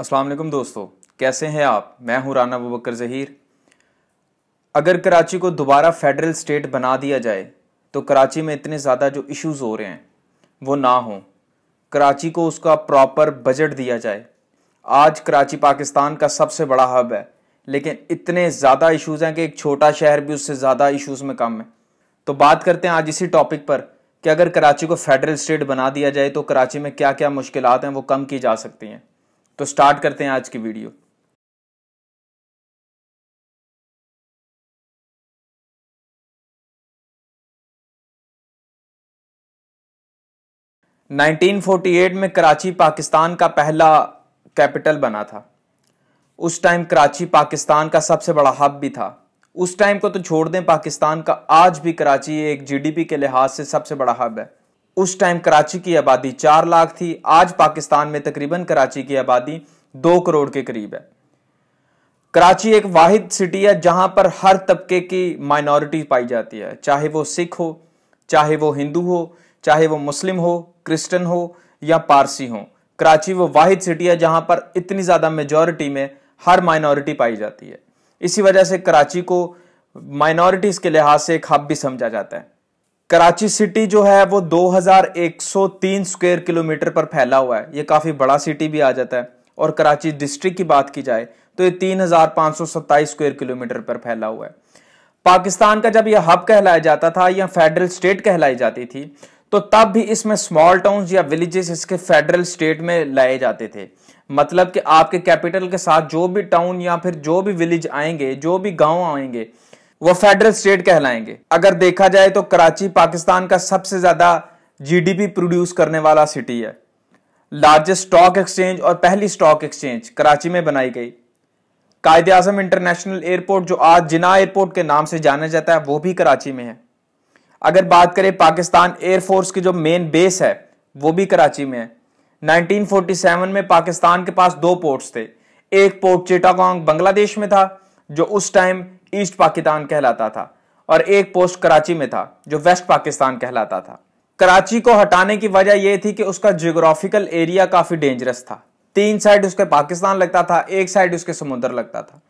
अस्सलाम वालेकुम दोस्तों कैसे हैं आप मैं हूं राना बकर जहीर अगर कराची को दोबारा फेडरल स्टेट बना दिया जाए तो कराची में इतने ज़्यादा जो इश्यूज हो रहे हैं वो ना हो कराची को उसका प्रॉपर बजट दिया जाए आज कराची पाकिस्तान का सबसे बड़ा हब है लेकिन इतने ज़्यादा इश्यूज़ हैं कि एक छोटा शहर भी उससे ज़्यादा इशूज़ में कम है तो बात करते हैं आज इसी टॉपिक पर कि अगर कराची को फेडरल स्टेट बना दिया जाए तो कराची में क्या क्या मुश्किल हैं वो कम की जा सकती हैं तो स्टार्ट करते हैं आज की वीडियो नाइनटीन फोर्टी एट में कराची पाकिस्तान का पहला कैपिटल बना था उस टाइम कराची पाकिस्तान का सबसे बड़ा हब भी था उस टाइम को तो छोड़ दें पाकिस्तान का आज भी कराची एक जीडीपी के लिहाज से सबसे बड़ा हब है उस टाइम कराची की आबादी चार लाख थी आज पाकिस्तान में तकरीबन कराची की आबादी दो करोड़ के करीब है कराची एक वाहिद सिटी है जहां पर हर तबके की माइनॉरिटी पाई जाती है चाहे वो सिख हो चाहे वो हिंदू हो चाहे वो मुस्लिम हो क्रिश्चियन हो या पारसी हो कराची वो वाहिद सिटी है जहां पर इतनी ज़्यादा मेजॉरिटी में हर माइनॉरिटी पाई जाती है इसी वजह से कराची को माइनॉरिटीज़ के लिहाज से एक हब भी समझा जाता है कराची सिटी जो है वो 2103 स्क्वायर किलोमीटर पर फैला हुआ है ये काफ़ी बड़ा सिटी भी आ जाता है और कराची डिस्ट्रिक्ट की बात की जाए तो ये 3527 स्क्वायर किलोमीटर पर फैला हुआ है पाकिस्तान का जब यह हब कहलाया जाता था या फेडरल स्टेट कहलाई जाती थी तो तब भी इसमें स्मॉल टाउन या विलेजेस इसके फेडरल स्टेट में लाए जाते थे मतलब कि आपके कैपिटल के साथ जो भी टाउन या फिर जो भी विलेज आएंगे जो भी गांव आएंगे वो फेडरल स्टेट कहलाएंगे अगर देखा जाए तो कराची पाकिस्तान का सबसे ज्यादा जीडीपी प्रोड्यूस करने वाला सिटी है लार्जेस्ट स्टॉक एक्सचेंज और पहली स्टॉक एक्सचेंज कराची में बनाई गई कायद आजम इंटरनेशनल एयरपोर्ट जो आज जिना एयरपोर्ट के नाम से जाना जाता है वो भी कराची में है अगर बात करें पाकिस्तान एयरफोर्स की जो मेन बेस है वो भी कराची में है 1947 में पाकिस्तान के पास दो पोर्ट्स थे एक पोर्ट चिटागोंग बांग्लादेश में था जो उस टाइम ईस्ट पाकिस्तान कहलाता था और एक पोस्ट कराची में था जो वेस्ट पाकिस्तान कहलाता था कराची को हटाने की वजह यह थी कि उसका जियोग्राफिकल एरिया काफ़ी डेंजरस था तीन साइड उसके पाकिस्तान लगता था एक साइड उसके समुद्र लगता था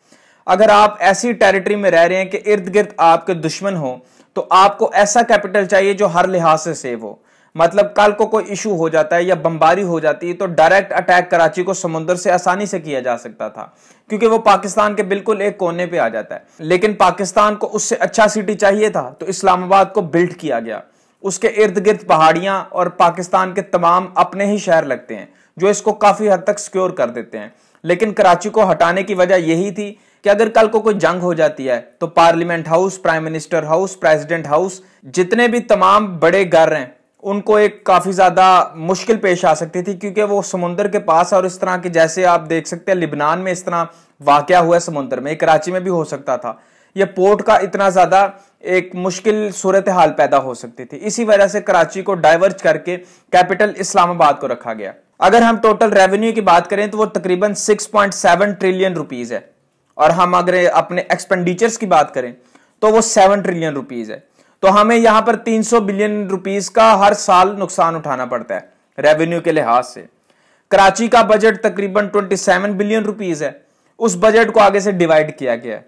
अगर आप ऐसी टेरिटरी में रह रहे हैं कि इर्द गिर्द आपके दुश्मन हो तो आपको ऐसा कैपिटल चाहिए जो हर लिहाज से सेव हो मतलब कल को कोई इशू हो जाता है या बमबारी हो जाती है तो डायरेक्ट अटैक कराची को समुद्र से आसानी से किया जा सकता था क्योंकि वो पाकिस्तान के बिल्कुल एक कोने पे आ जाता है लेकिन पाकिस्तान को उससे अच्छा सिटी चाहिए था तो इस्लामाबाद को बिल्ड किया गया उसके इर्द गिर्द पहाड़ियां और पाकिस्तान के तमाम अपने ही शहर लगते हैं जो इसको काफी हद तक सिक्योर कर देते हैं लेकिन कराची को हटाने की वजह यही थी कि अगर कल को कोई जंग हो जाती है तो parliament house prime minister house president house जितने भी तमाम बड़े घर हैं उनको एक काफ़ी ज़्यादा मुश्किल पेश आ सकती थी क्योंकि वो समुन्द्र के पास और इस तरह के जैसे आप देख सकते हैं लिबनान में इस तरह वाक़ हुआ है में कराची में भी हो सकता था यह पोर्ट का इतना ज़्यादा एक मुश्किल सूरत हाल पैदा हो सकती थी इसी वजह से कराची को डाइवर्ज करके कैपिटल इस्लामाबाद को रखा गया अगर हम टोटल रेवेन्यू की बात करें तो वो तकरीबन 6.7 ट्रिलियन रुपीज़ है और हम अगर अपने एक्सपेंडिचर्स की बात करें तो वो 7 ट्रिलियन रुपीज़ है तो हमें यहां पर 300 बिलियन रुपीस का हर साल नुकसान उठाना पड़ता है रेवेन्यू के लिहाज से कराची का बजट तकरीबन 27 बिलियन रुपीस है उस बजट को आगे से डिवाइड किया गया है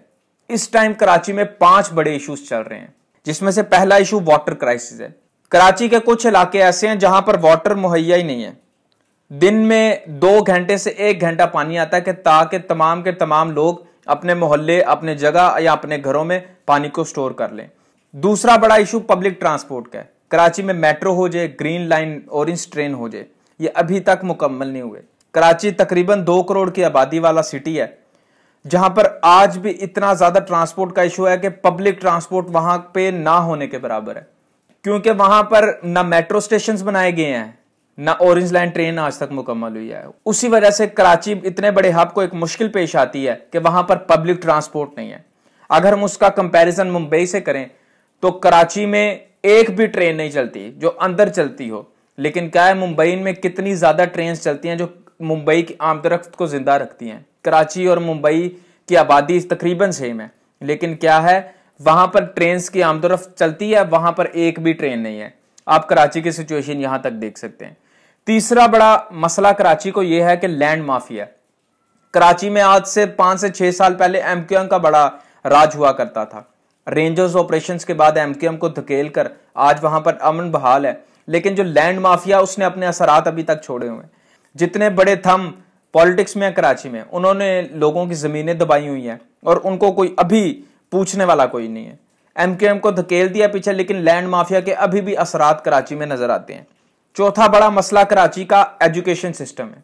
इस टाइम कराची में पांच बड़े इश्यूज चल रहे हैं जिसमें से पहला इशू वाटर क्राइसिस है कराची के कुछ इलाके ऐसे हैं जहां पर वाटर मुहैया ही नहीं है दिन में दो घंटे से एक घंटा पानी आता है कि ताकि तमाम के तमाम लोग अपने मोहल्ले अपने जगह या अपने घरों में पानी को स्टोर कर लें दूसरा बड़ा इशू पब्लिक ट्रांसपोर्ट का है कराची में मेट्रो हो जाए ग्रीन लाइन ऑरेंज ट्रेन हो जाए ये अभी तक मुकम्मल नहीं हुए कराची तकरीबन दो करोड़ की आबादी वाला सिटी है जहां पर आज भी इतना ज्यादा ट्रांसपोर्ट का इशू है कि पब्लिक ट्रांसपोर्ट वहां पे ना होने के बराबर है क्योंकि वहां पर ना मेट्रो स्टेशन बनाए गए हैं ना ऑरेंज लाइन ट्रेन आज तक मुकम्मल हुई है उसी वजह से कराची इतने बड़े हब को एक मुश्किल पेश आती है कि वहां पर पब्लिक ट्रांसपोर्ट नहीं है अगर हम उसका कंपेरिजन मुंबई से करें तो कराची में एक भी ट्रेन नहीं चलती जो अंदर चलती हो लेकिन क्या है मुंबई में कितनी ज़्यादा ट्रेन चलती हैं जो मुंबई की आमदरख्त को ज़िंदा रखती हैं कराची और मुंबई की आबादी तकरीबन सेम है लेकिन क्या है वहां पर ट्रेन की आमदरफ्त चलती है वहां पर एक भी ट्रेन नहीं है आप कराची की सिचुएशन यहां तक देख सकते हैं तीसरा बड़ा मसला कराची को यह है कि लैंड माफिया कराची में आज से पांच से छह साल पहले एम का बड़ा राज हुआ करता था रेंजर्स ऑपरेशन के बाद एमकेएम को धकेल कर आज वहां पर अमन बहाल है लेकिन जो लैंड माफिया उसने अपने असरात अभी तक छोड़े हुए हैं जितने बड़े थम पॉलिटिक्स में कराची में उन्होंने लोगों की ज़मीनें दबाई हुई हैं और उनको कोई अभी पूछने वाला कोई नहीं है एमकेएम को धकेल दिया पीछे लेकिन लैंड माफिया के अभी भी असरात कराची में नजर आते हैं चौथा बड़ा मसला कराची का एजुकेशन सिस्टम है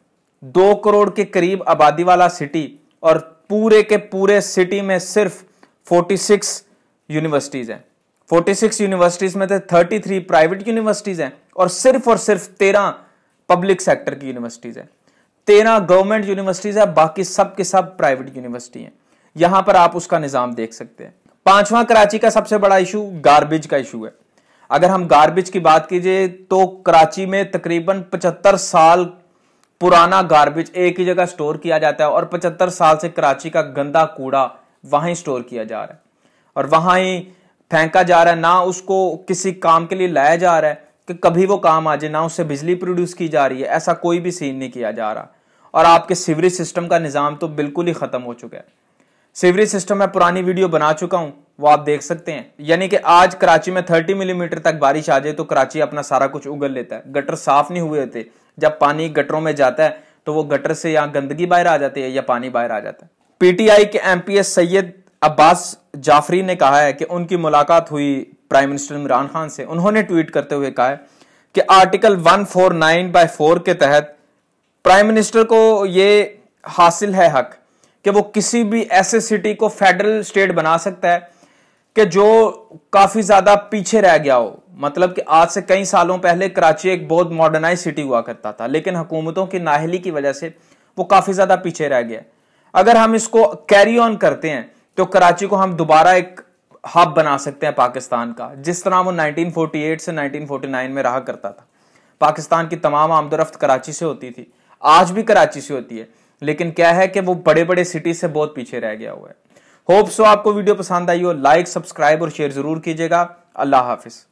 दो करोड़ के करीब आबादी वाला सिटी और पूरे के पूरे सिटी में सिर्फ 46 यूनिवर्सिटीज़ हैं 46 यूनिवर्सिटीज में से 33 प्राइवेट यूनिवर्सिटीज हैं और सिर्फ और सिर्फ 13 पब्लिक सेक्टर की यूनिवर्सिटीज हैं 13 गवर्नमेंट यूनिवर्सिटीज है बाकी सब के सब प्राइवेट यूनिवर्सिटी हैं यहां पर आप उसका निज़ाम देख सकते हैं पांचवा कराची का सबसे बड़ा इशू गार्बेज का इशू है अगर हम गार्बेज की बात कीजिए तो कराची में तकरीबन पचहत्तर साल पुराना गार्बेज एक ही जगह स्टोर किया जाता है और पचहत्तर साल से कराची का गंदा कूड़ा वहीं स्टोर किया जा रहा है और वहाँ ही फेंका जा रहा है ना उसको किसी काम के लिए लाया जा रहा है कि कभी वो काम आ जाए ना उससे बिजली प्रोड्यूस की जा रही है ऐसा कोई भी सीन नहीं किया जा रहा और आपके सीवरेज सिस्टम का निज़ाम तो बिल्कुल ही ख़त्म हो चुका है सीवरेज सिस्टम मैं पुरानी वीडियो बना चुका हूँ वो आप देख सकते हैं यानी कि आज कराची में 30 मिलीमीटर तक बारिश आ जाए तो कराची अपना सारा कुछ उगल लेता है गटर साफ नहीं हुए होते जब पानी गटरों में जाता है तो वो गटर से यहाँ गंदगी बाहर आ जाती है या पानी बाहर आ जाता है पीटीआई के एमपीएस सैयद अब्बास जाफरी ने कहा है कि उनकी मुलाकात हुई प्राइम मिनिस्टर इमरान खान से उन्होंने ट्वीट करते हुए कहा है कि article 149 four nine by four के तहत प्राइम मिनिस्टर को ये हासिल है हक कि वो किसी भी ऐसे सिटी को फेडरल स्टेट बना सकता है कि जो काफ़ी ज़्यादा पीछे रह गया हो मतलब कि आज से कई सालों पहले कराची एक बहुत मॉडर्नाइज सिटी हुआ करता था लेकिन हुकूमतों की नाहली की वजह से वो काफ़ी ज़्यादा पीछे रह गया अगर हम इसको कैरी ऑन करते हैं तो कराची को हम दोबारा एक हब बना सकते हैं पाकिस्तान का जिस तरह वो 1948 से 1949 में रहा करता था पाकिस्तान की तमाम आमदोरफ्त कराची से होती थी आज भी कराची से होती है लेकिन क्या है कि वो बड़े बड़े सिटी से बहुत पीछे रह गया हुआ है होप सो आपको वीडियो पसंद आई हो लाइक सब्सक्राइब और शेयर जरूर कीजिएगा अल्लाह हाफिज़